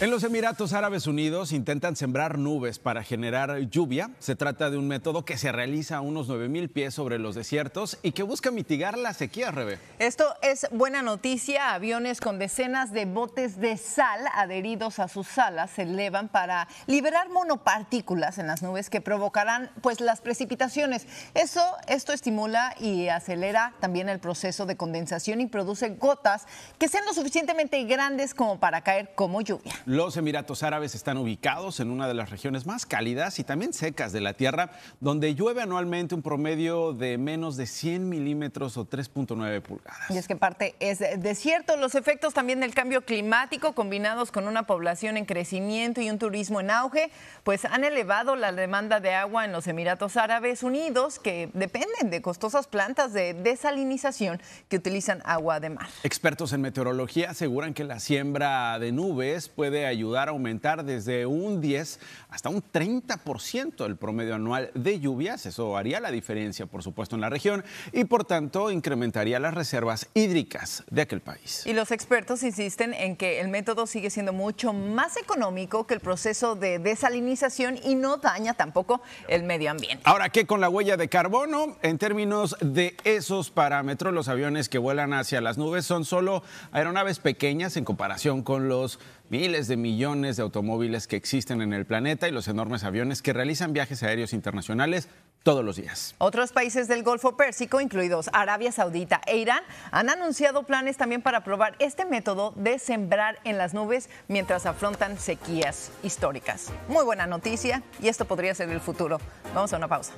En los Emiratos Árabes Unidos intentan sembrar nubes para generar lluvia. Se trata de un método que se realiza a unos 9.000 pies sobre los desiertos y que busca mitigar la sequía, Rebe. Esto es buena noticia. Aviones con decenas de botes de sal adheridos a sus alas se elevan para liberar monopartículas en las nubes que provocarán pues, las precipitaciones. Eso, esto estimula y acelera también el proceso de condensación y produce gotas que sean lo suficientemente grandes como para caer como lluvia. Los Emiratos Árabes están ubicados en una de las regiones más cálidas y también secas de la Tierra, donde llueve anualmente un promedio de menos de 100 milímetros o 3.9 pulgadas. Y es que parte es desierto. Los efectos también del cambio climático, combinados con una población en crecimiento y un turismo en auge, pues han elevado la demanda de agua en los Emiratos Árabes Unidos, que dependen de costosas plantas de desalinización que utilizan agua de mar. Expertos en meteorología aseguran que la siembra de nubes puede ayudar a aumentar desde un 10 hasta un 30% el promedio anual de lluvias. Eso haría la diferencia, por supuesto, en la región y, por tanto, incrementaría las reservas hídricas de aquel país. Y los expertos insisten en que el método sigue siendo mucho más económico que el proceso de desalinización y no daña tampoco el medio ambiente. Ahora, ¿qué con la huella de carbono? En términos de esos parámetros, los aviones que vuelan hacia las nubes son solo aeronaves pequeñas en comparación con los miles de millones de automóviles que existen en el planeta y los enormes aviones que realizan viajes aéreos internacionales todos los días. Otros países del Golfo Pérsico, incluidos Arabia Saudita e Irán, han anunciado planes también para probar este método de sembrar en las nubes mientras afrontan sequías históricas. Muy buena noticia y esto podría ser el futuro. Vamos a una pausa.